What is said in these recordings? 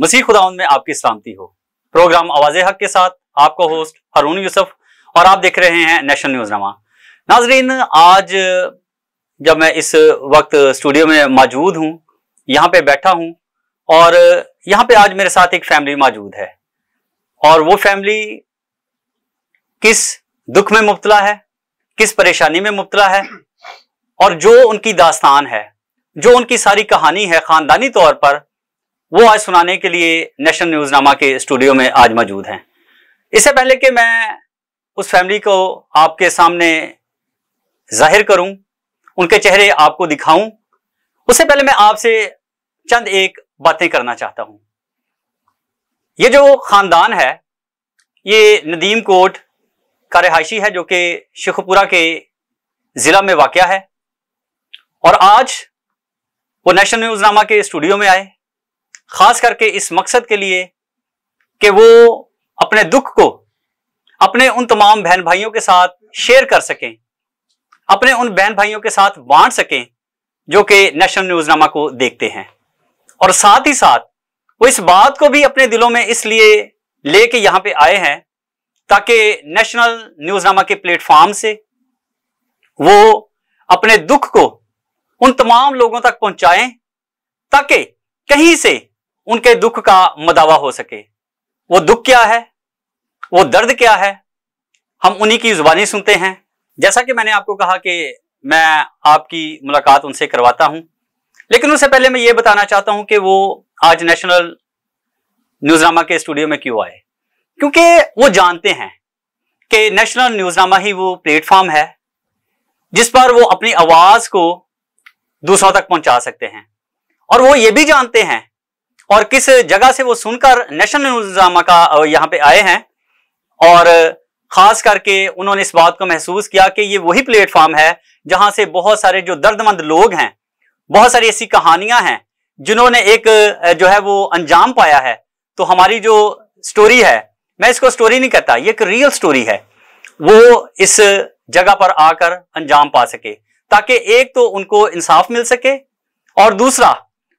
मसीह खुदाउन में आपकी सलामती हो प्रोग्राम आवाज हक के साथ आपको होस्ट हरून यूसुफ और आप देख रहे हैं नेशनल न्यूज नमा नाजरीन आज जब मैं इस वक्त स्टूडियो में मौजूद हूँ यहाँ पे बैठा हूँ और यहाँ पे आज मेरे साथ एक फैमिली मौजूद है और वो फैमिली किस दुख में मुबतला है किस परेशानी में मुबतला है और जो उनकी दास्तान है जो उनकी सारी कहानी है खानदानी तौर पर वो आज सुनाने के लिए नेशनल न्यूजनामा के स्टूडियो में आज मौजूद हैं इससे पहले कि मैं उस फैमिली को आपके सामने जाहिर करूं उनके चेहरे आपको दिखाऊं उससे पहले मैं आपसे चंद एक बातें करना चाहता हूं ये जो खानदान है ये नदीम कोट का रिहायशी है जो कि शेखपुरा के ज़िला में वाक़ है और आज वो नेशनल न्यूज़नामा के स्टूडियो में आए खास करके इस मकसद के लिए कि वो अपने दुख को अपने उन तमाम बहन भाइयों के साथ शेयर कर सकें अपने उन बहन भाइयों के साथ बांट सकें जो कि नेशनल न्यूजनामा को देखते हैं और साथ ही साथ वो इस बात को भी अपने दिलों में इसलिए लेके यहाँ पे आए हैं ताकि नेशनल न्यूजनामा के प्लेटफॉर्म से वो अपने दुख को उन तमाम लोगों तक पहुंचाएं ताकि कहीं से उनके दुख का मदावा हो सके वो दुख क्या है वो दर्द क्या है हम उन्हीं की जुबानी सुनते हैं जैसा कि मैंने आपको कहा कि मैं आपकी मुलाकात उनसे करवाता हूं लेकिन उससे पहले मैं ये बताना चाहता हूं कि वो आज नेशनल न्यूजनामा के स्टूडियो में क्यों आए क्योंकि वो जानते हैं कि नेशनल न्यूजनामा ही वो प्लेटफॉर्म है जिस पर वो अपनी आवाज को दूसरों तक पहुंचा सकते हैं और वो ये भी जानते हैं और किस जगह से वो सुनकर नेशनल न्यूजामा का यहाँ पे आए हैं और खास करके उन्होंने इस बात को महसूस किया कि ये वही प्लेटफॉर्म है जहां से बहुत सारे जो दर्दमंद लोग हैं बहुत सारी ऐसी कहानियां हैं जिन्होंने एक जो है वो अंजाम पाया है तो हमारी जो स्टोरी है मैं इसको स्टोरी नहीं कहता ये एक रियल स्टोरी है वो इस जगह पर आकर अंजाम पा सके ताकि एक तो उनको इंसाफ मिल सके और दूसरा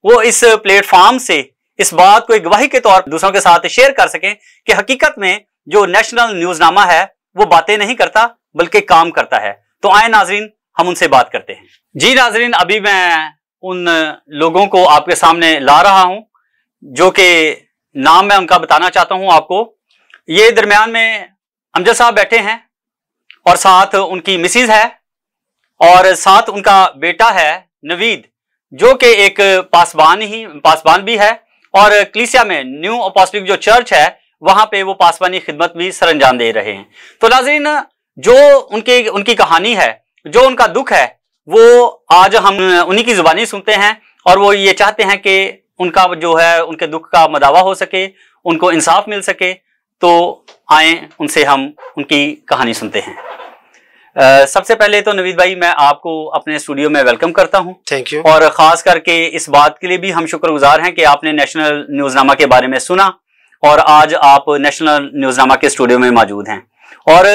वो इस प्लेटफॉर्म से इस बात को एक गवाही के तौर पर दूसरों के साथ शेयर कर सकें कि हकीकत में जो नेशनल न्यूजनामा है वो बातें नहीं करता बल्कि काम करता है तो आए नाजरीन हम उनसे बात करते हैं जी नाजरीन अभी मैं उन लोगों को आपके सामने ला रहा हूं जो कि नाम मैं उनका बताना चाहता हूं आपको ये दरम्यान में अमजद साहब बैठे हैं और साथ उनकी मिसिज है और साथ उनका बेटा है नवीद जो कि एक पासवान ही पासवान भी है और क्लिसिया में न्यू अपोस्टिक जो चर्च है वहां पे वो पासवानी खिदमत भी सरंजाम दे रहे हैं तो नाजरीन जो उनके उनकी कहानी है जो उनका दुख है वो आज हम उन्हीं की जुबानी सुनते हैं और वो ये चाहते हैं कि उनका जो है उनके दुख का मदावा हो सके उनको इंसाफ मिल सके तो आए उनसे हम उनकी कहानी सुनते हैं सबसे पहले तो नवीद भाई मैं आपको अपने स्टूडियो में वेलकम करता हूं थैंक यू और खास करके इस बात के लिए भी हम शुक्रगुजार हैं कि आपने नेशनल न्यूजनामा के बारे में सुना और आज आप नेशनल न्यूजनामा के स्टूडियो में मौजूद हैं और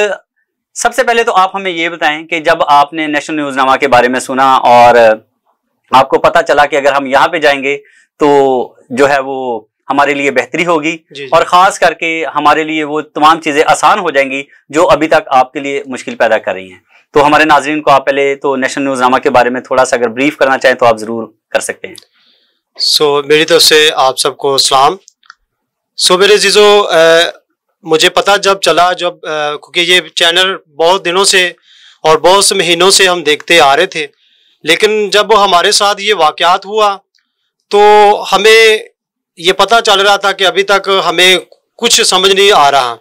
सबसे पहले तो आप हमें ये बताएं कि जब आपने नेशनल न्यूजनामा के बारे में सुना और आपको पता चला कि अगर हम यहाँ पे जाएंगे तो जो है वो हमारे लिए बेहतरी होगी और खास करके हमारे लिए वो तमाम चीजें आसान हो जाएंगी जो अभी तक आपके लिए मुश्किल पैदा कर रही हैं तो हमारे नाजरन को आप पहले तो नेशनल न्यूजनामा के बारे में थोड़ा सा अगर ब्रीफ करना चाहें तो आप जरूर कर सकते हैं सो so, मेरी तरफ से आप सबको सलाम सो so, मेरे जीजो मुझे पता जब चला जब क्योंकि ये चैनल बहुत दिनों से और बहुत से महीनों से हम देखते आ रहे थे लेकिन जब हमारे साथ ये वाकत हुआ तो हमें ये पता चल रहा था कि अभी तक हमें कुछ समझ नहीं आ रहा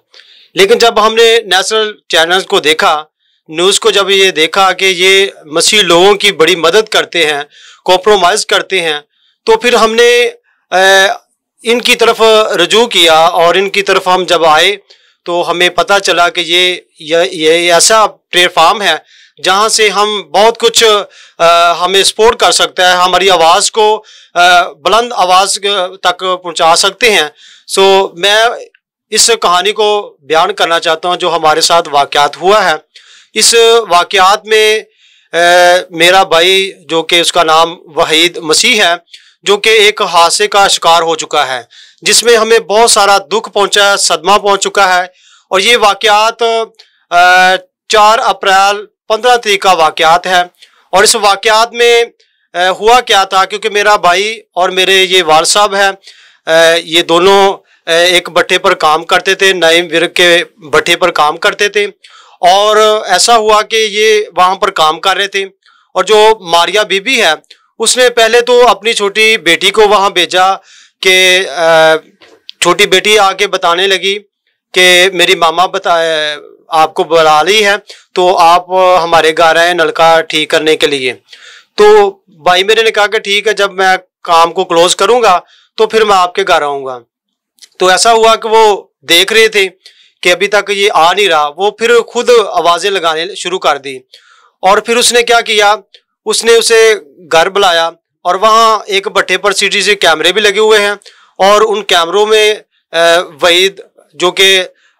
लेकिन जब हमने नेशनल चैनल्स को देखा न्यूज़ को जब ये देखा कि ये मसीह लोगों की बड़ी मदद करते हैं कॉम्प्रोमाइज़ करते हैं तो फिर हमने इनकी तरफ रजू किया और इनकी तरफ हम जब आए तो हमें पता चला कि ये ये, ये ऐसा प्लेटफार्म है जहाँ से हम बहुत कुछ आ, हमें सपोर्ट कर सकते हैं हमारी आवाज़ को बुलंद आवाज़ तक पहुँचा सकते हैं सो मैं इस कहानी को बयान करना चाहता हूँ जो हमारे साथ वाक़ात हुआ है इस वाक़ात में आ, मेरा भाई जो कि उसका नाम वहीद मसीह है जो कि एक हादसे का शिकार हो चुका है जिसमें हमें बहुत सारा दुख पहुंचा है सदमा पहुंच चुका है और ये वाक़ात चार अप्रैल पंद्रह तरीक का वाक़ात है और इस वाक़ात में हुआ क्या था क्योंकि मेरा भाई और मेरे ये वाल साहब हैं ये दोनों एक भट्ठे पर काम करते थे नए वर्ग के भट्ठे पर काम करते थे और ऐसा हुआ कि ये वहाँ पर काम कर रहे थे और जो मारिया बीबी है उसने पहले तो अपनी छोटी बेटी को वहाँ भेजा कि छोटी बेटी आके बताने लगी कि मेरी मामा बता आपको बुला रही है तो आप हमारे घर आए नलका ठीक करने के लिए तो भाई मेरे ने कहा कि ठीक है जब मैं काम को क्लोज करूंगा तो फिर मैं आपके घर आऊंगा तो ऐसा हुआ कि वो देख रहे थे कि अभी तक ये आ नहीं रहा वो फिर खुद आवाज़ें लगाने शुरू कर दी और फिर उसने क्या किया उसने उसे घर बुलाया और वहां एक भट्टे पर सी से कैमरे भी लगे हुए हैं और उन कैमरों में वहीद जो कि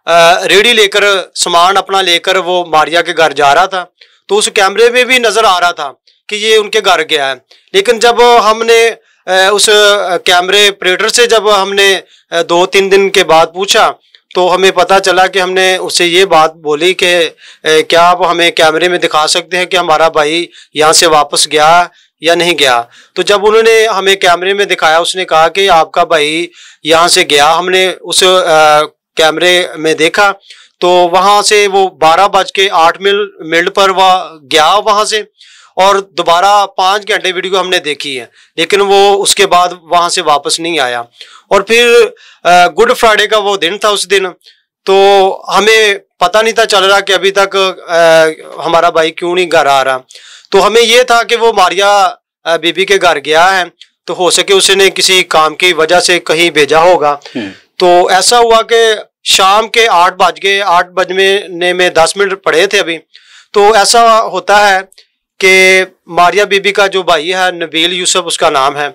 रेडी लेकर सामान अपना लेकर वो मारिया के घर जा रहा था तो उस कैमरे में भी नजर आ रहा था कि ये उनके घर गया है लेकिन जब हमने उस कैमरे ऑपरेटर से जब हमने दो तीन दिन के बाद पूछा तो हमें पता चला कि हमने उससे ये बात बोली कि क्या आप हमें कैमरे में दिखा सकते हैं कि हमारा भाई यहाँ से वापस गया या नहीं गया तो जब उन्होंने हमें कैमरे में दिखाया उसने कहा कि आपका भाई यहाँ से गया हमने उस कैमरे में देखा तो वहां से वो बारह बज के आठ मिल मिनट पर वह गया वहां से और दोबारा पाँच घंटे वीडियो हमने देखी है लेकिन वो उसके बाद वहां से वापस नहीं आया और फिर गुड फ्राइडे का वो दिन था उस दिन तो हमें पता नहीं था चल रहा कि अभी तक आ, हमारा भाई क्यों नहीं घर आ रहा तो हमें यह था कि वो मारिया बीबी के घर गया है तो हो सके उसने किसी काम की वजह से कहीं भेजा होगा हम्म। तो ऐसा हुआ कि शाम के आठ बज गए आठ बजने में दस मिनट पड़े थे अभी तो ऐसा होता है कि मारिया बीबी का जो भाई है नबील यूसुफ उसका नाम है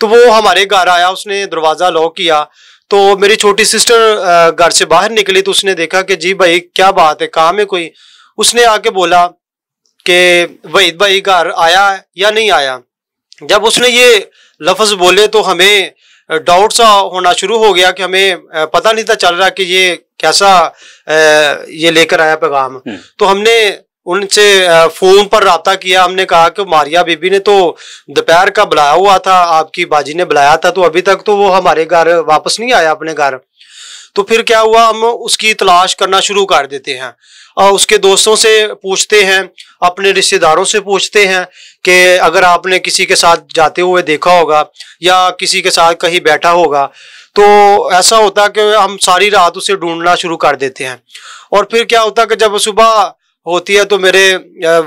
तो वो हमारे घर आया उसने दरवाज़ा लॉक किया तो मेरी छोटी सिस्टर घर से बाहर निकली तो उसने देखा कि जी भाई क्या बात है काम है कोई उसने आके बोला कि वहीद भाई घर आया या नहीं आया जब उसने ये लफ्ज़ बोले तो हमें डाउट सा होना शुरू हो गया कि हमें पता नहीं था चल रहा कि ये कैसा ये लेकर आया पैगाम हम्म। तो हमने उनसे फोन पर रबता किया हमने कहा कि मारिया बीबी ने तो दोपहर का बुलाया हुआ था आपकी बाजी ने बुलाया था तो अभी तक तो वो हमारे घर वापस नहीं आया अपने घर तो फिर क्या हुआ हम उसकी तलाश करना शुरू कर देते हैं उसके दोस्तों से पूछते हैं अपने रिश्तेदारों से पूछते हैं कि अगर आपने किसी के साथ जाते हुए देखा होगा या किसी के साथ कहीं बैठा होगा तो ऐसा होता है कि हम सारी रात उसे ढूंढना शुरू कर देते हैं और फिर क्या होता कि जब सुबह होती है तो मेरे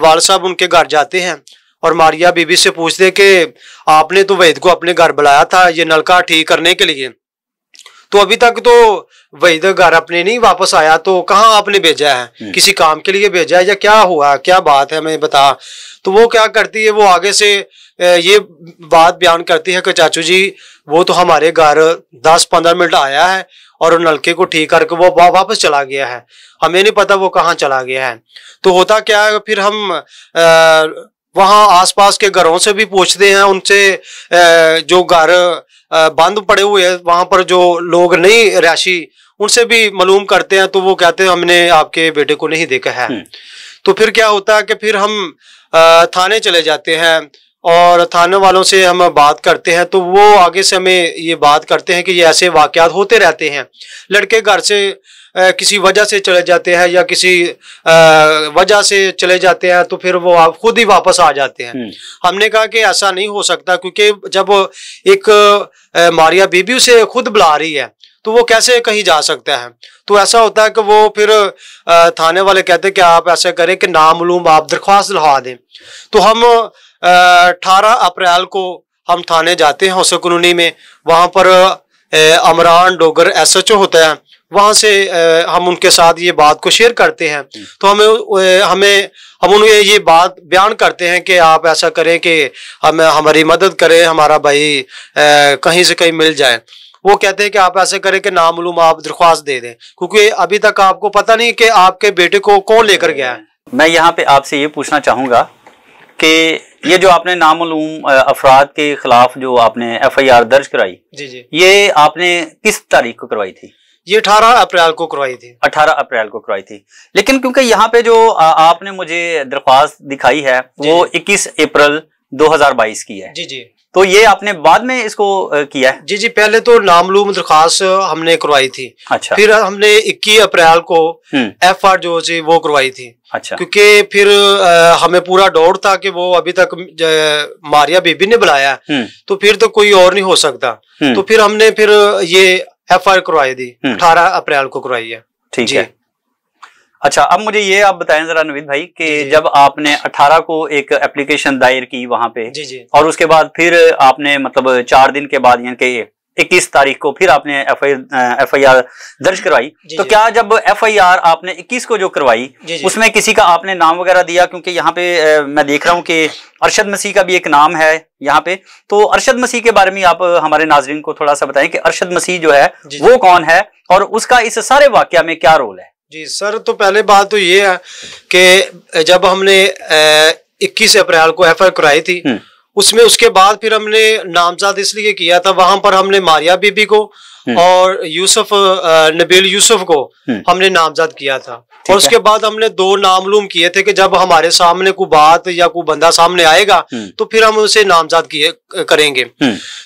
वाल साहब उनके घर जाते हैं और मारिया बीबी से पूछते कि आपने तो वैद को अपने घर बुलाया था ये नलका ठीक करने के लिए तो अभी तक तो वही तो घर अपने नहीं वापस आया तो कहाँ आपने भेजा है हम्म। किसी काम के लिए भेजा है या क्या हुआ क्या बात है मैं बता तो वो क्या करती है वो आगे से ये बात बयान करती है कि चाचू जी वो तो हमारे घर दस पंद्रह मिनट आया है और नलके को ठीक करके वो वापस चला गया है हमें नहीं पता वो कहाँ चला गया है तो होता क्या है फिर हम वहाँ आसपास के घरों से भी पूछते हैं उनसे जो घर बंद पड़े हुए हैं वहाँ पर जो लोग नहीं रैशी उनसे भी मालूम करते हैं तो वो कहते हैं हमने आपके बेटे को नहीं देखा है हम्म। तो फिर क्या होता है कि फिर हम थाने चले जाते हैं और थाने वालों से हम बात करते हैं तो वो आगे से हमें ये बात करते हैं कि ये ऐसे वाक़ात होते रहते हैं लड़के घर से किसी वजह से चले जाते हैं या किसी वजह से चले जाते हैं तो फिर वो आप खुद ही वापस आ जाते हैं हम्म। हमने कहा कि ऐसा नहीं हो सकता क्योंकि जब एक मारिया बीबी उसे खुद बुला रही है तो वो कैसे कहीं जा सकता है तो ऐसा होता है कि वो फिर थाने वाले कहते हैं कि आप ऐसा करें कि लूम आप दरख्वास्त लगा दें तो हम अठारह अप्रैल को हम थाने जाते हैं हौसल कॉलोनी में वहाँ पर Amran Dogar S H O होता है वहाँ से हम उनके साथ ये बात को शेयर करते हैं तो हमें हमें हम उन्हें ये बात बयान करते हैं कि आप ऐसा करें कि हम हमारी मदद करें हमारा भाई कहीं से कहीं मिल जाए वो कहते हैं कि आप ऐसे करें कि नामूम आप दरख्वास्त दे दें क्योंकि अभी तक आपको पता नहीं कि आपके बेटे को कौन लेकर गया है मैं यहाँ पे आपसे ये पूछना चाहूँगा कि ये जो आपने नामूम अफराद के खिलाफ जो आपने एफ आई आर दर्ज कराई जी जी ये आपने किस तारीख को करवाई थी ये 18 अप्रैल को करवाई थी 18 अप्रैल को करवाई थी लेकिन क्योंकि यहाँ पे जो आ, आपने मुझे दरख्वास्त दिखाई है वो 21 अप्रैल 2022 की है जी जी तो ये आपने बाद में इसको किया है जी जी पहले तो नामलूम दरखास्त हमने करवाई थी अच्छा फिर हमने 21 अप्रैल को हम्म। एफ आर जो थी वो करवाई थी अच्छा क्योंकि फिर आ, हमें पूरा डॉट था कि वो अभी तक मारिया बेबी ने बुलाया हम्म। तो फिर तो कोई और नहीं हो सकता हम्म। तो फिर हमने फिर ये एफ आई करवाई थी हम्म। अठारह अप्रैल को करवाई है ठीक है अच्छा अब मुझे ये आप बताएं जरा नवीद भाई कि जब आपने 18 को एक एप्लीकेशन दायर की वहां पे जी जी और उसके बाद फिर आपने मतलब चार दिन के बाद यानी कि इक्कीस तारीख को फिर आपने एफ आई आर दर्ज करवाई तो क्या जब एफ आई आर आपने इक्कीस को जो करवाई उसमें किसी का आपने नाम वगैरह दिया क्योंकि यहाँ पे मैं देख रहा हूँ कि अरशद मसीह का भी एक नाम है यहाँ पे तो अरशद मसीह के बारे में आप हमारे नाजरन को थोड़ा सा बताएं कि अरशद मसीह जो है वो कौन है और उसका इस सारे वाक्य में क्या रोल है जी सर तो पहले बात तो ये है कि जब हमने इक्कीस अप्रैल को एफ आई कराई थी हम्म। उसमें उसके बाद फिर हमने नामजद इसलिए किया था वहां पर हमने मारिया बीबी को हम्म। और यूसुफ नबील यूसुफ को हम्म। हमने नामजद किया था और उसके बाद हमने दो नामलूम किए थे कि जब हमारे सामने कोई बात या कोई बंदा सामने आएगा हम्म। तो फिर हम उसे नामजद किए करेंगे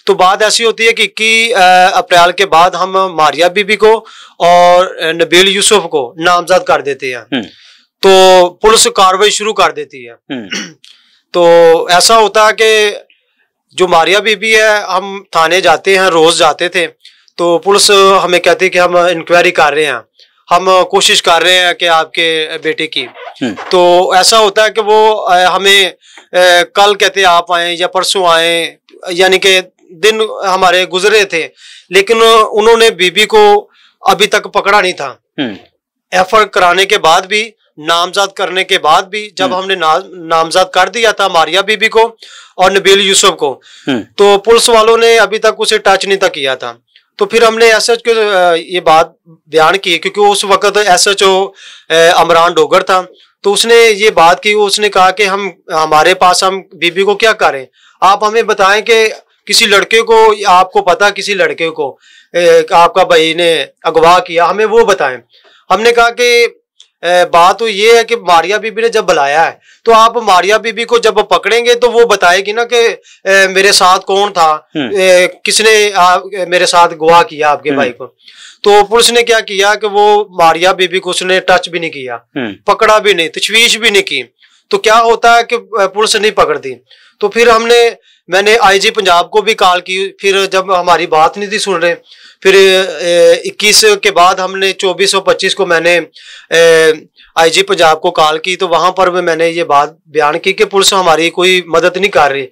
तो बात ऐसी होती है कि इक्की अप्रैल के बाद हम मारिया बीबी को और नबील यूसुफ को नामजद कर देते हैं तो पुलिस कार्रवाई शुरू कर देती है तो ऐसा होता कि जो मारिया बीबी है हम थाने जाते हैं रोज जाते थे तो पुलिस हमें कहती है कि हम इंक्वायरी कर रहे हैं हम कोशिश कर रहे हैं कि आपके बेटे की हम्म। तो ऐसा होता है कि वो हमें कल कहते आप आए या परसों आए यानी कि दिन हमारे गुजरे थे लेकिन उन्होंने बीबी को अभी तक पकड़ा नहीं था हम्म। एफर्ट कराने के बाद भी नामजद करने के बाद भी जब हम्म। हमने नामजद कर दिया था मारिया बीबी को और नबील यूसुफ को हम्म। तो पुलिस वालों ने अभी तक उसे टच नहीं तक किया था तो फिर हमने एस एच को ये बात बयान की क्योंकि उस वक्त S H O Amran Dogar था तो उसने ये बात की उसने कहा कि हम हमारे पास हम बीबी को क्या करें आप हमें बताएं कि किसी लड़के को आपको पता किसी लड़के को आपका भाई ने अगवा किया हमें वो बताएं हमने कहा कि बात तो ये है कि मारिया बीबी ने जब बुलाया है तो आप मारिया बीबी को जब पकड़ेंगे तो वो बताएगी ना कि मेरे साथ कौन था ए, हम्म। किसने आ, मेरे साथ गुआ किया आपके हम्म। भाई को तो पुलिस ने क्या किया कि वो मारिया बीबी को उसने टच भी नहीं किया हम्म। पकड़ा भी नहीं तशवीश भी नहीं की तो क्या होता है कि पुलिस नहीं पकड़ती तो फिर हमने मैंने आईजी पंजाब को भी कॉल की फिर जब हमारी बात नहीं थी सुन रहे फिर इक्कीस के बाद हमने चौबीस और पच्चीस को मैंने आईजी पंजाब को कॉल की तो वहां पर भी मैंने ये बात बयान की कि पुलिस हमारी कोई मदद नहीं कर रही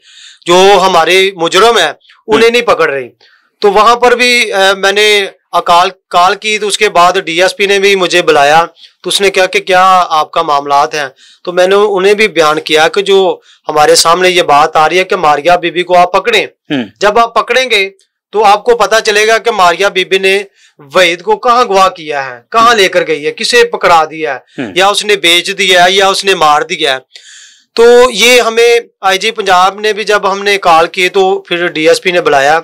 जो हमारे मुजरम है उन्हें नहीं पकड़ रही तो वहां पर भी मैंने अकाल कॉल की तो उसके बाद डीएसपी ने भी मुझे बुलाया तो उसने कहा कि क्या आपका मामलात है तो मैंने उन्हें भी बयान किया कि जो हमारे सामने ये बात आ रही है कि मारिया बीबी को आप पकड़े हम्म। जब आप पकड़ेंगे तो आपको पता चलेगा कि मारिया बीबी ने वहीद को कहा अगवा किया है कहा हम्म। लेकर गई है किसे पकड़ा दिया है हम्म। या उसने बेच दिया है या उसने मार दिया है तो ये हमें आईजी पंजाब ने भी जब हमने कॉल किए तो फिर डीएसपी ने बुलाया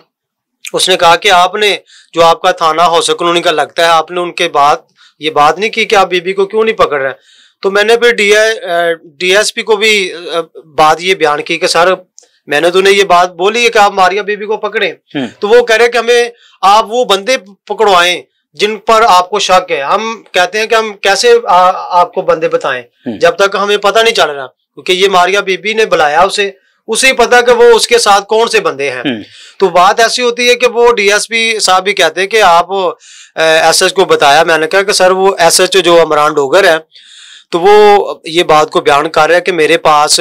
उसने कहा कि आपने जो आपका थाना हौसला कॉलोनी का लगता है आपने उनके बात ये बात नहीं की कि आप बीबी को क्यों नहीं पकड़ रहे तो मैंने फिर डी डीएसपी को भी बात ये बयान की कि सर मैंने तो उन्हें ये बात बोली है कि आप मारिया बीबी को पकड़े हम्म। तो वो कह रहे कि हमें आप वो बंदे पकड़वाए जिन पर आपको शक है हम कहते हैं कि हम कैसे आ, आपको बंदे बताएं हम्म। जब तक हमें पता नहीं चल रहा क्योंकि ये मारिया बीबी ने बुलाया उसे उसे ही पता कि वो उसके साथ कौन से बंदे हैं हम्म। तो बात ऐसी होती है कि वो डीएसपी साहब भी कहते हैं कि आप एसएच को बताया मैंने कहा कि सर वो एसएच जो अमरान डोगर है तो वो ये बात को बयान कर रहे हैं कि मेरे पास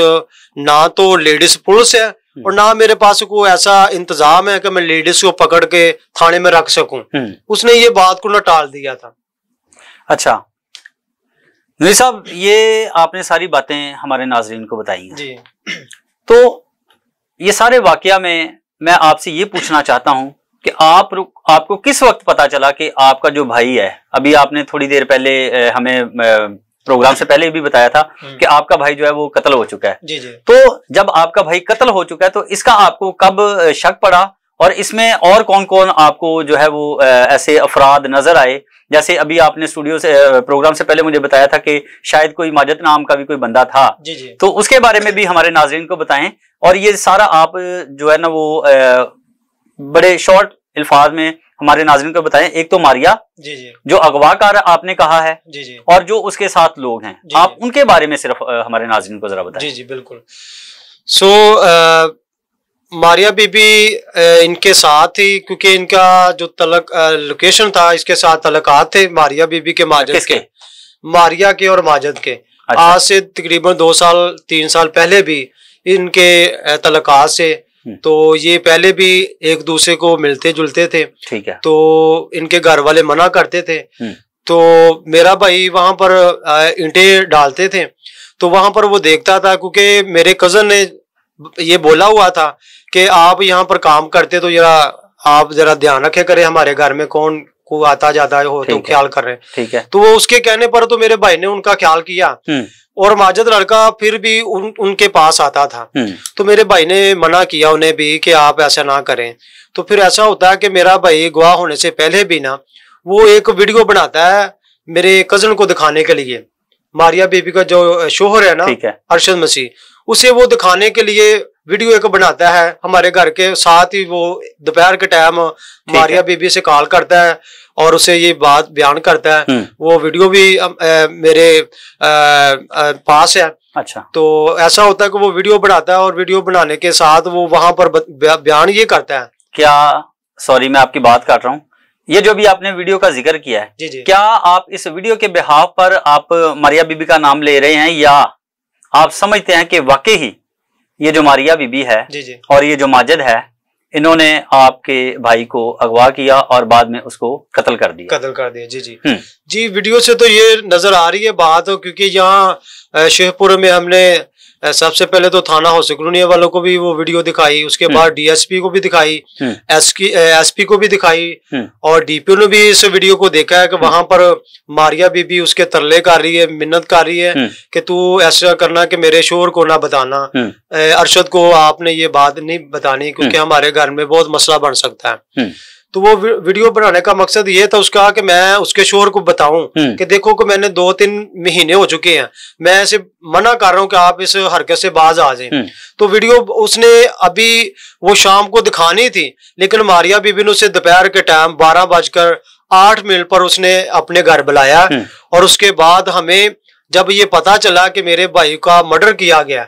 ना तो लेडीज पुलिस है हम्म। और ना मेरे पास को ऐसा इंतजाम है कि मैं लेडीज को पकड़ के थाने में रख सकूं हम्म। उसने ये बात को ना टाल दिया था अच्छा नूरी साहब ये आपने सारी बातें हमारे नाजरीन को बताई जी तो ये सारे वाकया में मैं आपसे ये पूछना चाहता हूं कि आप आपको किस वक्त पता चला कि आपका जो भाई है अभी आपने थोड़ी देर पहले हमें प्रोग्राम से पहले भी बताया था हम्म। कि आपका भाई जो है वो कत्ल हो चुका है जी जी तो जब आपका भाई कत्ल हो चुका है तो इसका आपको कब शक पड़ा और इसमें और कौन कौन आपको जो है वो ऐसे अफराद नजर आए जैसे अभी आपने स्टूडियो से प्रोग्राम से पहले मुझे बताया था कि शायद कोई माजत नाम का भी कोई बंदा था जी जी तो उसके बारे में भी हमारे नाजरन को बताएं और ये सारा आप जो है ना वो बड़े शॉर्ट अल्फाज में हमारे नाजरन को बताएं एक तो मारिया जी जी जो अगवाकार आपने कहा है जी जी और जो उसके साथ लोग हैं जी आप जी। उनके बारे में सिर्फ हमारे नाजरन को जरा बताएं जी जी बिल्कुल सो so, मारिया बीबी इनके साथ ही क्योंकि इनका जो तलक लोकेशन था इसके साथ तलकात थे मारिया बीबी के माजद के मारिया के और माजद के अच्छा। आज से तकरीबन दो साल तीन साल पहले भी इनके तलकात से हम्म। तो ये पहले भी एक दूसरे को मिलते जुलते थे ठीक है तो इनके घर वाले मना करते थे हम्म। तो मेरा भाई वहां पर ईंटे डालते थे तो वहां पर वो देखता था क्योंकि मेरे कजन ने ये बोला हुआ था कि आप यहाँ पर काम करते तो जरा आप जरा ध्यान रखे करें हमारे घर में कौन को आता जाता हो तो ख्याल कर रहे ठीक है तो वो उसके कहने पर तो मेरे भाई ने उनका ख्याल किया हम्म। और माजद लड़का फिर भी उन उनके पास आता था हम्म। तो मेरे भाई ने मना किया उन्हें भी कि आप ऐसा ना करें तो फिर ऐसा होता है कि मेरा भाई गवाह होने से पहले भी ना वो एक वीडियो बनाता है मेरे कजन को दिखाने के लिए मारिया बेबी का जो शोहर है ना अरशद मसीह उसे वो दिखाने के लिए वीडियो एक बनाता है हमारे घर के साथ ही वो दोपहर के टाइम मारिया बेबी से कॉल करता है और उसे ये बात बयान करता है हम्म। वो वीडियो भी अ, मेरे अ, अ, पास है अच्छा तो ऐसा होता है कि वो वीडियो बनाता है और वीडियो बनाने के साथ वो वहां पर बयान ये करता है क्या सॉरी मैं आपकी बात काट रहा हूँ ये जो भी आपने वीडियो का जिक्र किया है जी जी। क्या आप इस वीडियो के बिहाव पर आप मारिया बीबी का नाम ले रहे हैं या आप समझते हैं कि वाकई ही ये जो मारिया बीबी है जी जी। और ये जो माजद है इन्होंने आपके भाई को अगवा किया और बाद में उसको कत्ल कर दिया कत्ल कर दिया जी जी हम्म। जी वीडियो से तो ये नजर आ रही है बात क्योंकि यहाँ शेखपुर में हमने सबसे पहले तो थाना होसिकलूनिया वालों को भी वो वीडियो दिखाई उसके हम्म। बाद डीएसपी को भी दिखाई हम्म। एस एसपी को भी दिखाई हम्म। और डीपीओ ने भी इस वीडियो को देखा है कि वहां पर मारिया बीबी उसके तरले कर रही है मिन्नत कर रही है कि तू ऐसा करना कि मेरे शोर को ना बताना अरशद को आपने ये बात नहीं बतानी क्योंकि हमारे घर में बहुत मसला बन सकता है तो वो वीडियो बनाने का मकसद ये था उसका कि मैं उसके शोर को बताऊं हम्म। कि देखो कि मैंने दो तीन महीने हो चुके हैं मैं ऐसे मना कर रहा हूं कि आप इस हरकत से बाज आ जाएं हम्म। तो वीडियो उसने अभी वो शाम को दिखानी थी लेकिन मारिया बीबी ने उसे दोपहर के टाइम बारह बजकर आठ मिनट पर उसने अपने घर बुलाया हम्म। और उसके बाद हमें जब ये पता चला कि मेरे भाई का मर्डर किया गया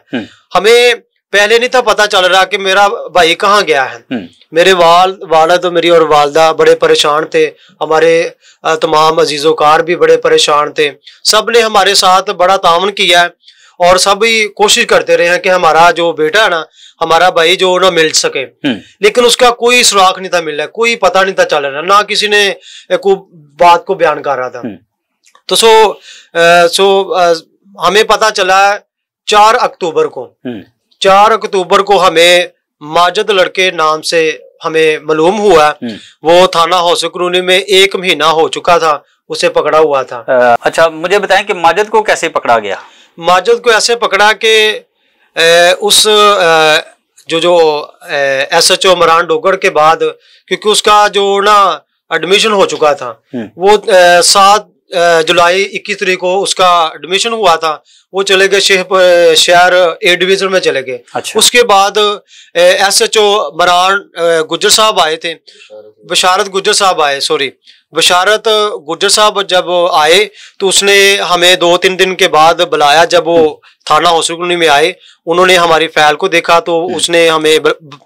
हमें पहले नहीं था तो पता चल रहा कि मेरा भाई कहाँ गया है हम्म। मेरे वाल वालद मेरी और वालदा बड़े परेशान थे हमारे तमाम अजीज़ोकार भी बड़े परेशान थे सब ने हमारे साथ बड़ा तावन किया है और ही कोशिश करते रहे हैं कि हमारा जो बेटा है ना हमारा भाई जो ना मिल सके हम्म। लेकिन उसका कोई सुराख नहीं था मिल रहा कोई पता नहीं था चल रहा ना किसी ने को बात को बयान कर रहा था हम्म। तो सो आ, सो आ, हमें पता चला चार अक्टूबर को चार अक्टूबर को हमें माजद लड़के नाम से हमें मालूम हुआ हम्म। वो थाना हौसे कॉलोनी में एक महीना हो चुका था उसे पकड़ा हुआ था आ, अच्छा मुझे बताएं कि माजद को कैसे पकड़ा गया माजद को ऐसे पकड़ा ए, उस ए, जो जो S H O Amran Dogar के बाद क्योंकि उसका जो ना एडमिशन हो चुका था हम्म। वो सात जुलाई 21 तारीख को उसका एडमिशन हुआ था वो चले गए शहर शहर ए डिवीजन में चले गए अच्छा। उसके बाद एस एच ओ बरान गुजर साहब आए थे बशारत गुजर साहब आए सॉरी बशारत गुजर साहब जब आए तो उसने हमें दो तीन दिन के बाद बुलाया जब वो थाना हॉस्पिटल में आए उन्होंने हमारी फाइल को देखा तो हम्म। उसने हमें ब, ब,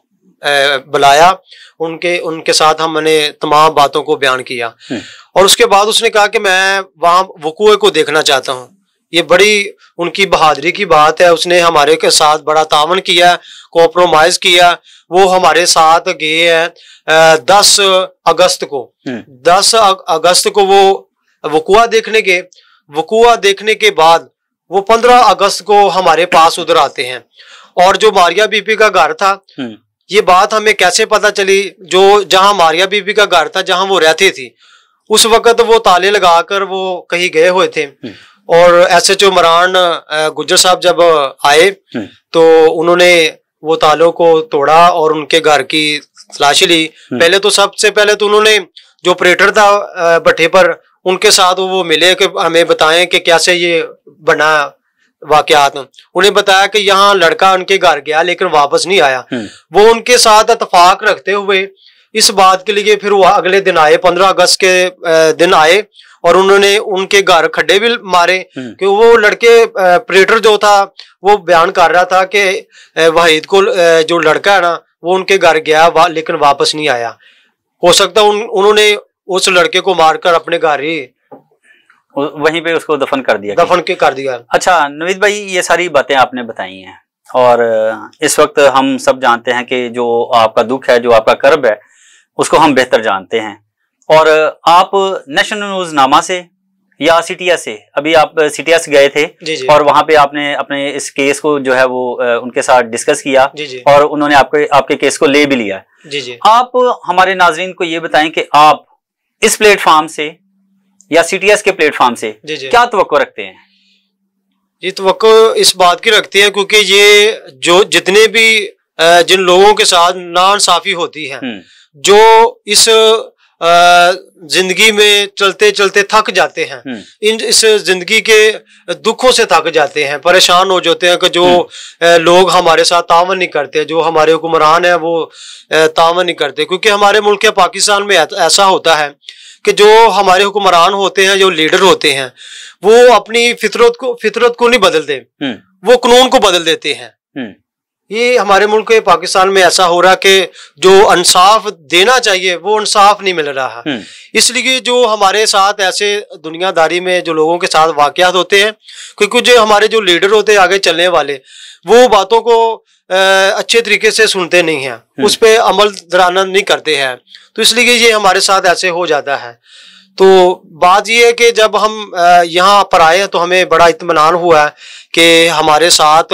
बुलाया उनके उनके साथ हमने तमाम बातों को बयान किया हम्म। और उसके बाद उसने कहा कि मैं वहां वकूए को देखना चाहता हूँ ये बड़ी उनकी बहादरी की बात है उसने हमारे के साथ बड़ा तावन किया कॉम्प्रोमाइज किया वो हमारे साथ गए हैं दस अगस्त को हम्म। दस अगस्त को वो वकुआ देखने के वकुआ देखने के बाद वो पंद्रह अगस्त को हमारे पास उधर आते हैं और जो मारिया बीपी का घर था हम्म। ये बात हमें कैसे पता चली जो जहाँ मारिया बीबी का घर था जहाँ वो रहती थी उस वक्त वो ताले लगाकर वो कहीं गए हुए थे हम्म। और एस एच ओ मरान गुजर साहब जब आए हम्म। तो उन्होंने वो तालों को तोड़ा और उनके घर की तलाशी ली हम्म। पहले तो सबसे पहले तो उन्होंने जो ऑपरेटर था भट्टे पर उनके साथ वो मिले कि हमें बताएं कि कैसे ये बना वाकयात उन्हें बताया कि यहाँ लड़का उनके घर गया लेकिन वापस नहीं आया हम्म। वो उनके साथ इतफाक रखते हुए इस बात के लिए फिर वो अगले दिन आए पंद्रह अगस्त के दिन आए और उन्होंने उनके घर खड्डे भी मारे हम्म। कि वो लड़के प्रेटर जो था वो बयान कर रहा था कि वाहिद को जो लड़का है ना वो उनके घर गया वा, लेकिन वापस नहीं आया हो सकता उन उन्होंने उस लड़के को मारकर अपने घर ही वहीं पे उसको दफन कर दिया दफन के कर दिया अच्छा नवीद भाई ये सारी बातें आपने बताई हैं और इस वक्त हम सब जानते हैं कि जो आपका दुख है जो आपका कर्ब है उसको हम बेहतर जानते हैं और आप नेशनल न्यूज नामा से या सिटिया से अभी आप सिटिया से गए थे जी जी। और वहां पे आपने अपने इस केस को जो है वो उनके साथ डिस्कस किया जी जी। और उन्होंने आपके आपके केस को ले भी लिया जी जी। आप हमारे नाजरीन को ये बताएं कि आप इस प्लेटफॉर्म से या सीटीएस के प्लेटफॉर्म से जी जी। क्या तो रखते हैं ये तो इस बात की रखते हैं क्योंकि ये जो जितने भी जिन लोगों के साथ साफी होती है हम्म। जो इस जिंदगी में चलते चलते थक जाते हैं हम्म। इन इस जिंदगी के दुखों से थक जाते हैं परेशान हो जाते हैं कि जो हम्म। लोग हमारे साथ तावन नहीं करते जो हमारे हुक्मरान है वो तावन नहीं करते क्योंकि हमारे मुल्क पाकिस्तान में ऐसा होता है कि जो हमारे हुक्मरान होते हैं जो लीडर होते हैं वो अपनी फितरत को फितरत को नहीं बदलते हम्म। वो कानून को बदल देते हैं हम्म। ये हमारे मुल्क पाकिस्तान में ऐसा हो रहा कि जो इंसाफ देना चाहिए वो इंसाफ नहीं मिल रहा है हम्म। इसलिए जो हमारे साथ ऐसे दुनियादारी में जो लोगों के साथ वाकयात होते हैं क्योंकि जो हमारे जो लीडर होते हैं आगे चलने वाले वो बातों को अच्छे तरीके से सुनते नहीं है हम्म। उस पर अमल दराना नहीं करते हैं तो इसलिए ये हमारे साथ ऐसे हो जाता है तो बात यह है कि जब हम यहाँ पर आए हैं तो हमें बड़ा इतमान हुआ है कि हमारे साथ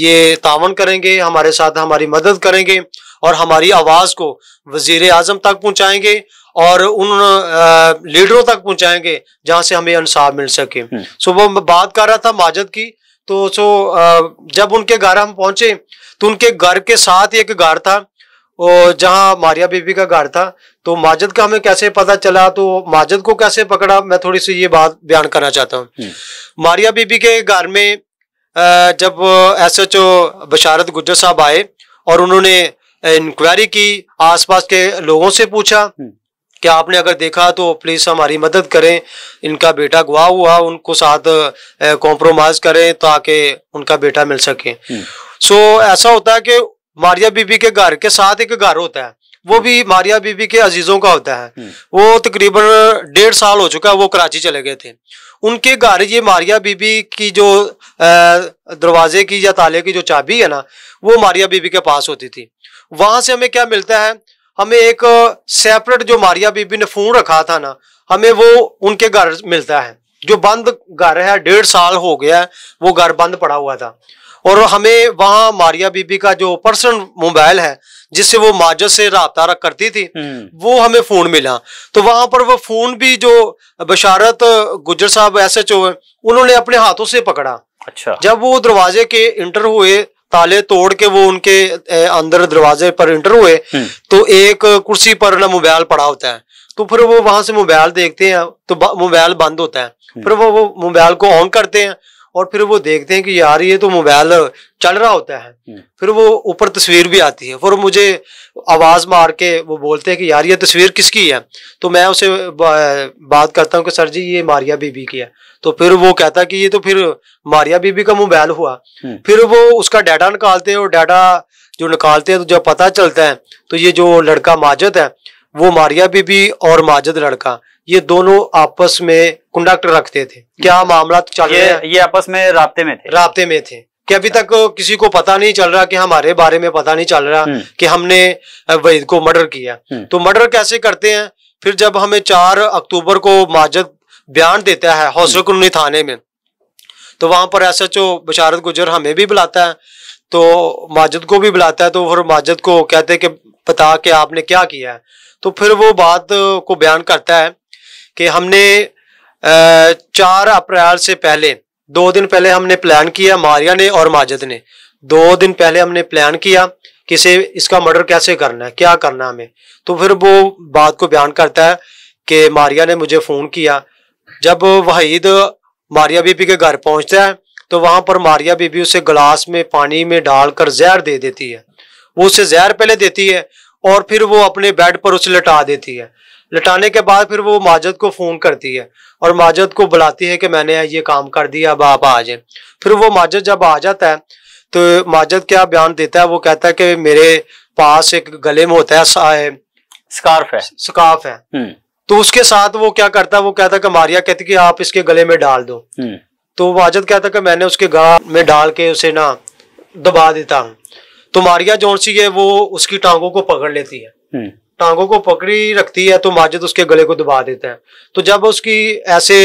ये तावन करेंगे हमारे साथ हमारी मदद करेंगे और हमारी आवाज़ को वजीर आजम तक पहुँचाएंगे और उन लीडरों तक पहुँचाएंगे जहाँ से हमें इंसाफ मिल सके हम्म। सुबह वो बात कर रहा था माजद की तो सो जब उनके घर हम पहुंचे तो उनके घर के साथ एक घर था और जहाँ मारिया बीबी का घर था तो माजद का हमें कैसे पता चला तो माजद को कैसे पकड़ा मैं थोड़ी सी ये बात बयान करना चाहता हूँ हम्म। मारिया बीबी के घर में जब एस एच ओ बशारत गुजर साहब आए और उन्होंने इंक्वायरी की आसपास के लोगों से पूछा हम्म। क्या आपने अगर देखा तो प्लीज़ हमारी मदद करें इनका बेटा गुआ हुआ उनको साथ कॉम्प्रोमाइज़ करें ताकि उनका बेटा मिल सके सो हम्म। ऐसा होता है कि मारिया बीबी के घर के साथ एक घर होता है वो भी मारिया बीबी के अजीजों का होता है हम्म। वो तकरीबन डेढ़ साल हो चुका है वो कराची चले गए थे उनके घर ये मारिया बीबी की जो दरवाजे की या ताले की जो चाबी है ना वो मारिया बीबी के पास होती थी वहां से हमें क्या मिलता है हमें एक सेपरेट जो मारिया बीबी ने फोन रखा था ना हमें वो उनके घर मिलता है जो बंद घर है डेढ़ साल हो गया है वो घर बंद पड़ा हुआ था और हमें वहाँ मारिया बीबी का जो पर्सनल मोबाइल है जिससे वो माजद से रहा करती थी हम्म। वो हमें फोन मिला तो वहां पर वो फोन भी जो बशारत गुजर साहब एस एच ओ है उन्होंने अपने हाथों से पकड़ा अच्छा जब वो दरवाजे के इंटर हुए ताले तोड़ के वो उनके अंदर दरवाजे पर इंटर हुए हम्म। तो एक कुर्सी पर ना मोबाइल पड़ा होता है तो फिर वो वहां से मोबाइल देखते हैं तो मोबाइल बंद होता है हम्म। फिर वो वो मोबाइल को ऑन करते हैं और फिर वो देखते हैं कि यार ये तो मोबाइल चल रहा होता है हम्म। फिर वो ऊपर तस्वीर भी आती है फिर मुझे आवाज़ मार के वो बोलते हैं कि यार ये तस्वीर किसकी है तो मैं उसे बात करता हूँ कि सर जी ये मारिया बीबी की है तो फिर वो कहता है कि ये तो फिर मारिया बीबी का मोबाइल हुआ हम्म। फिर वो उसका डाटा निकालते हैं और डाटा जो निकालते हैं तो जब पता चलता है तो ये जो लड़का माजद है वो मारिया बीबी और माजद लड़का ये दोनों आपस में कंडक्ट रखते थे क्या हम्म। मामला चल रहे रहे ये आपस में राबते में थे रबते में थे कि अभी तक किसी को पता नहीं चल रहा कि हमारे बारे में पता नहीं चल रहा हम्म। कि हमने वहीद को मर्डर किया हम्म। तो मर्डर कैसे करते हैं फिर जब हमें चार अक्टूबर को माजद बयान देता है हौसल कन्नी थाने में तो वहां पर एस एच ओ बशारत गुजर हमें भी बुलाता है तो माजद को भी बुलाता है तो फिर माजद को कहते हैं कि बता के आपने क्या किया है तो फिर वो बात को बयान करता है कि हमने चार अप्रैल से पहले दो दिन पहले हमने प्लान किया मारिया ने और माजद ने दो दिन पहले हमने प्लान किया कि इसका मर्डर कैसे करना है क्या करना हमें तो फिर वो बात को बयान करता है कि मारिया ने मुझे फ़ोन किया जब वहीद मारिया बीबी के घर पहुंचता है तो वहां पर मारिया बीबी उसे गिलास में पानी में डालकर जहर दे देती है वो उसे जहर पहले देती है और फिर वो अपने बेड पर उसे लटा देती है लटाने के बाद फिर वो माजद को फ़ोन करती है और माजद को बुलाती है कि मैंने ये काम कर दिया अब आप आ जाए फिर वो माजद जब आ जाता है तो माजद क्या बयान देता है वो कहता है कि मेरे पास एक गले में होता है स्कार्फ है स्कार्फ है हम्म। तो उसके साथ वो क्या करता है वो कहता है कि मारिया कहती कि आप इसके गले में डाल दो हम्म। तो माजद कहता कि मैंने उसके गा में डाल के उसे ना दबा देता हूँ तो मारिया जोन सी है वो उसकी टांगों को पकड़ लेती है हम्म। टांगों को पकड़ी रखती है तो माजिद उसके गले को दबा देता है तो जब उसकी ऐसे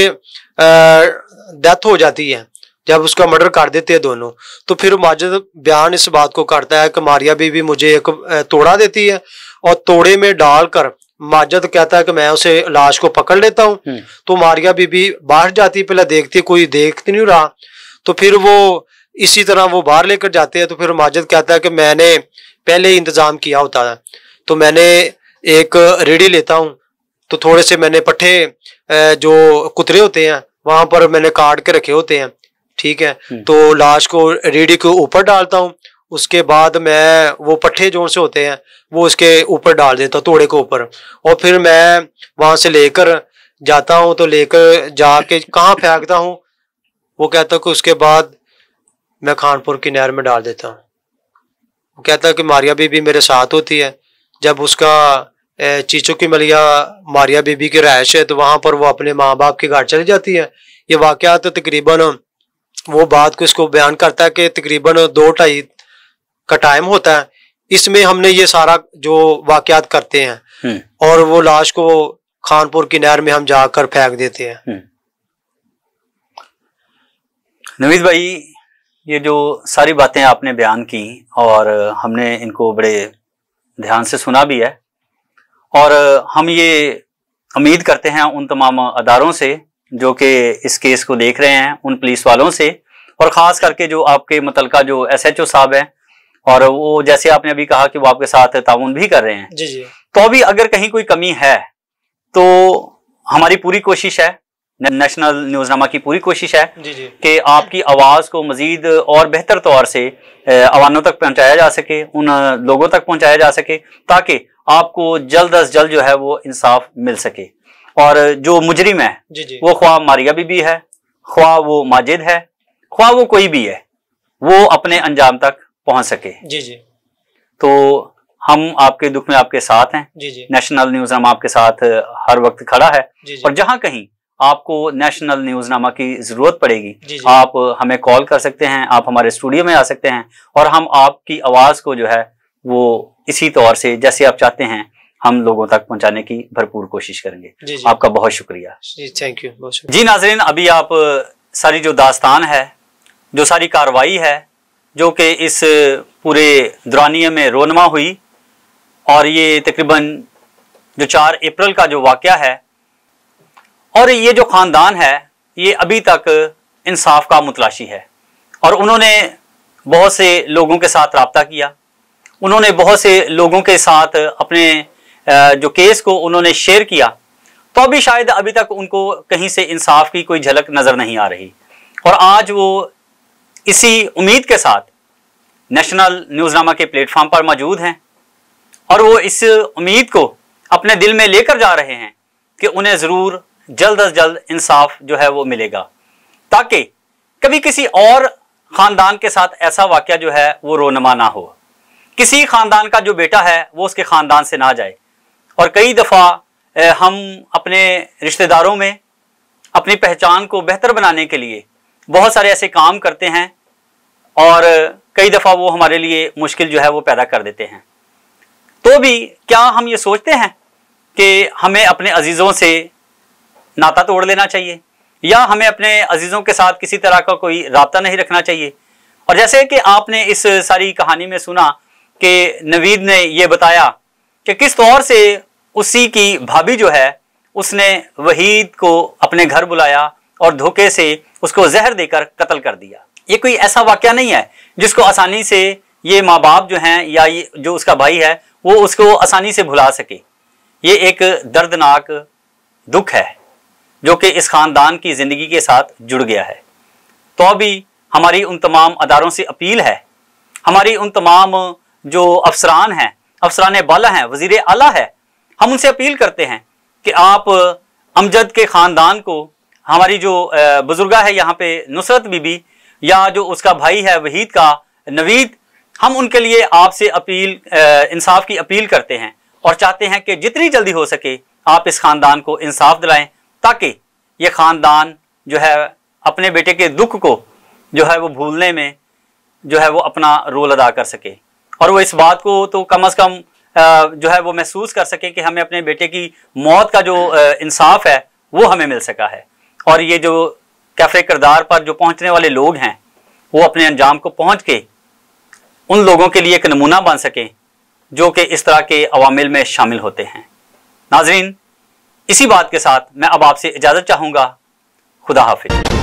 डेथ हो जाती है जब उसका मर्डर कर देते हैं दोनों तो फिर माजिद बयान इस बात को करता है कि मारिया बीबी मुझे एक तोड़ा देती है और तोड़े में डालकर माजद कहता है कि मैं उसे लाश को पकड़ लेता हूँ हम्म। तो मारिया बीबी बाहर जाती है पहले देखती कोई देख तो नहीं रहा तो फिर वो इसी तरह वो बाहर लेकर जाते हैं तो फिर माजद कहता है कि मैंने पहले इंतजाम किया होता है तो मैंने एक रेडी लेता हूँ तो थोड़े से मैंने पट्टे जो कुतरे होते हैं वहां पर मैंने काट के रखे होते हैं ठीक है हम्म। तो लाश को रेडी के ऊपर डालता हूँ उसके बाद मैं वो पट्ठे जो से होते हैं वो उसके ऊपर डाल देता हूँ तोड़े के ऊपर और फिर मैं वहां से लेकर जाता हूँ तो लेकर जाके कहाँ फेंकता हूँ वो कहता कि उसके बाद मैं खानपुर की नहर में डाल देता हूँ वो कहता कि मारिया बीबी मेरे साथ होती है जब उसका चीचो की मलिया मारिया बीबी की रहायश है तो वहां पर वो अपने माँ बाप के घर चली जाती है ये वाक़ात तो तकरीबन वो बात को इसको बयान करता है कि तकरीबन दो ढाई का टाइम होता है इसमें हमने ये सारा जो वाक्यात करते हैं हम्म। और वो लाश को खानपुर की नहर में हम जाकर फेंक देते हैं हम्म। नवीद भाई ये जो सारी बातें आपने बयान की और हमने इनको बड़े ध्यान से सुना भी है और हम ये उम्मीद करते हैं उन तमाम अदारों से जो कि इस केस को देख रहे हैं उन पुलिस वालों से और ख़ास करके जो आपके मुतलका जो एस एच ओ साहब हैं और वो जैसे आपने अभी कहा कि वो आपके साथ ताउन भी कर रहे हैं जी जी तो अभी अगर कहीं कोई कमी है तो हमारी पूरी कोशिश है नेशनल न्यूजनामा की पूरी कोशिश है कि आपकी आवाज़ को मजीद और बेहतर तौर से अवानों तक पहुंचाया जा सके उन लोगों तक पहुंचाया जा सके ताकि आपको जल्द अज जल्द जो है वो इंसाफ मिल सके और जो मुजरिम है जी जी। वो ख्वा मारिया बीबी है ख्वा वो माजिद है ख्वा वो कोई भी है वो अपने अंजाम तक पहुंच सके जी जी तो हम आपके दुख में आपके साथ हैं जी जी नेशनल न्यूज हम आपके साथ हर वक्त खड़ा है जी जी। और जहां कहीं आपको नेशनल न्यूज नामा की जरूरत पड़ेगी जी जी। आप हमें कॉल कर सकते हैं आप हमारे स्टूडियो में आ सकते हैं और हम आपकी आवाज को जो है वो इसी तौर से जैसे आप चाहते हैं हम लोगों तक पहुंचाने की भरपूर कोशिश करेंगे जी जी। आपका बहुत शुक्रिया जी थैंक यू बहुत शुक्रिया। जी नाजरीन अभी आप सारी जो दास्तान है जो सारी कार्रवाई है जो कि इस पूरे दुरानिय में रोनमा हुई और ये तकरीबन जो चार अप्रैल का जो वाक़ है और ये जो ख़ानदान है ये अभी तक इंसाफ का मुतलाशी है और उन्होंने बहुत से लोगों के साथ रबता किया उन्होंने बहुत से लोगों के साथ अपने जो केस को उन्होंने शेयर किया तो अभी शायद अभी तक उनको कहीं से इंसाफ की कोई झलक नज़र नहीं आ रही और आज वो इसी उम्मीद के साथ नेशनल न्यूज़नामा के प्लेटफॉर्म पर मौजूद हैं और वो इस उम्मीद को अपने दिल में लेकर जा रहे हैं कि उन्हें ज़रूर जल्द अज जल्द इंसाफ जो है वो मिलेगा ताकि कभी किसी और ख़ानदान के साथ ऐसा वाक्य जो है वो रोनमा ना हो किसी ख़ानदान का जो बेटा है वो उसके ख़ानदान से ना जाए और कई दफ़ा हम अपने रिश्तेदारों में अपनी पहचान को बेहतर बनाने के लिए बहुत सारे ऐसे काम करते हैं और कई दफ़ा वो हमारे लिए मुश्किल जो है वो पैदा कर देते हैं तो भी क्या हम ये सोचते हैं कि हमें अपने अजीज़ों से नाता तोड़ लेना चाहिए या हमें अपने अजीज़ों के साथ किसी तरह का कोई रबता नहीं रखना चाहिए और जैसे कि आपने इस सारी कहानी में सुना कि नवीद ने यह बताया कि किस तौर से उसी की भाभी जो है उसने वहीद को अपने घर बुलाया और धोखे से उसको जहर देकर कत्ल कर दिया ये कोई ऐसा वाक्य नहीं है जिसको आसानी से ये माँ बाप जो हैं या ये जो उसका भाई है वो उसको आसानी से भुला सके ये एक दर्दनाक दुख है जो कि इस ख़ानदान की ज़िंदगी के साथ जुड़ गया है तो अभी हमारी उन तमाम अदारों से अपील है हमारी उन तमाम जो अफसरान हैं अफसरान बाला हैं वज़ी अला है हम उनसे अपील करते हैं कि आप अमजद के ख़ानदान को हमारी जो बुज़ुर्गा है यहाँ पे नुसरत बीबी या जो उसका भाई है वहीद का नवीद हम उनके लिए आपसे अपील इंसाफ की अपील करते हैं और चाहते हैं कि जितनी जल्दी हो सके आप इस ख़ानदान को इंसाफ दिलाएं ताकि ये ख़ानदान जो है अपने बेटे के दुख को जो है वो भूलने में जो है वो अपना रोल अदा कर सके और वो इस बात को तो कम अज़ कम जो है वो महसूस कर सके कि हमें अपने बेटे की मौत का जो इंसाफ है वो हमें मिल सका है और ये जो कैफे किरदार पर जो पहुंचने वाले लोग हैं वो अपने अंजाम को पहुंच के उन लोगों के लिए एक नमूना बन सकें जो कि इस तरह के अवामिल में शामिल होते हैं नाजरीन इसी बात के साथ मैं अब आपसे इजाजत चाहूंगा खुदा हाफिज